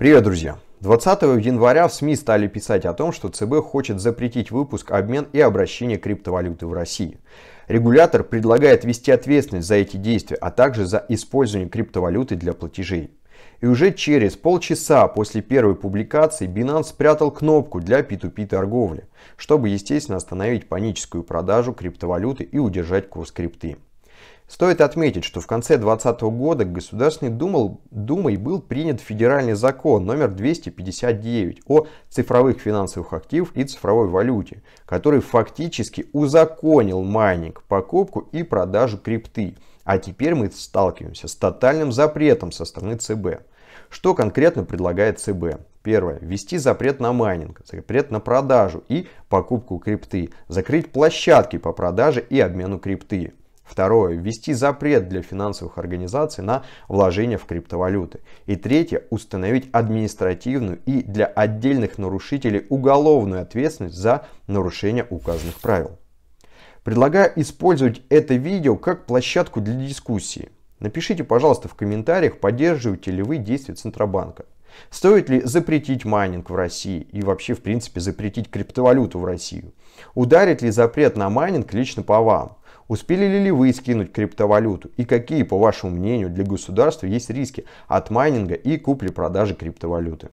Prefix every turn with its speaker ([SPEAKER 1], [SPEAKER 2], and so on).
[SPEAKER 1] Привет, друзья! 20 января в СМИ стали писать о том, что ЦБ хочет запретить выпуск, обмен и обращение криптовалюты в России. Регулятор предлагает вести ответственность за эти действия, а также за использование криптовалюты для платежей. И уже через полчаса после первой публикации Binance спрятал кнопку для P2P торговли, чтобы, естественно, остановить паническую продажу криптовалюты и удержать курс крипты. Стоит отметить, что в конце 2020 года Государственной Думал, Думой был принят федеральный закон номер 259 о цифровых финансовых активах и цифровой валюте, который фактически узаконил майнинг, покупку и продажу крипты. А теперь мы сталкиваемся с тотальным запретом со стороны ЦБ. Что конкретно предлагает ЦБ? Первое. Ввести запрет на майнинг, запрет на продажу и покупку крипты, закрыть площадки по продаже и обмену крипты. Второе. Ввести запрет для финансовых организаций на вложение в криптовалюты. И третье. Установить административную и для отдельных нарушителей уголовную ответственность за нарушение указанных правил. Предлагаю использовать это видео как площадку для дискуссии. Напишите, пожалуйста, в комментариях, поддерживаете ли вы действия Центробанка. Стоит ли запретить майнинг в России и вообще, в принципе, запретить криптовалюту в Россию? Ударит ли запрет на майнинг лично по вам? Успели ли вы скинуть криптовалюту? И какие, по вашему мнению, для государства есть риски от майнинга и купли-продажи криптовалюты?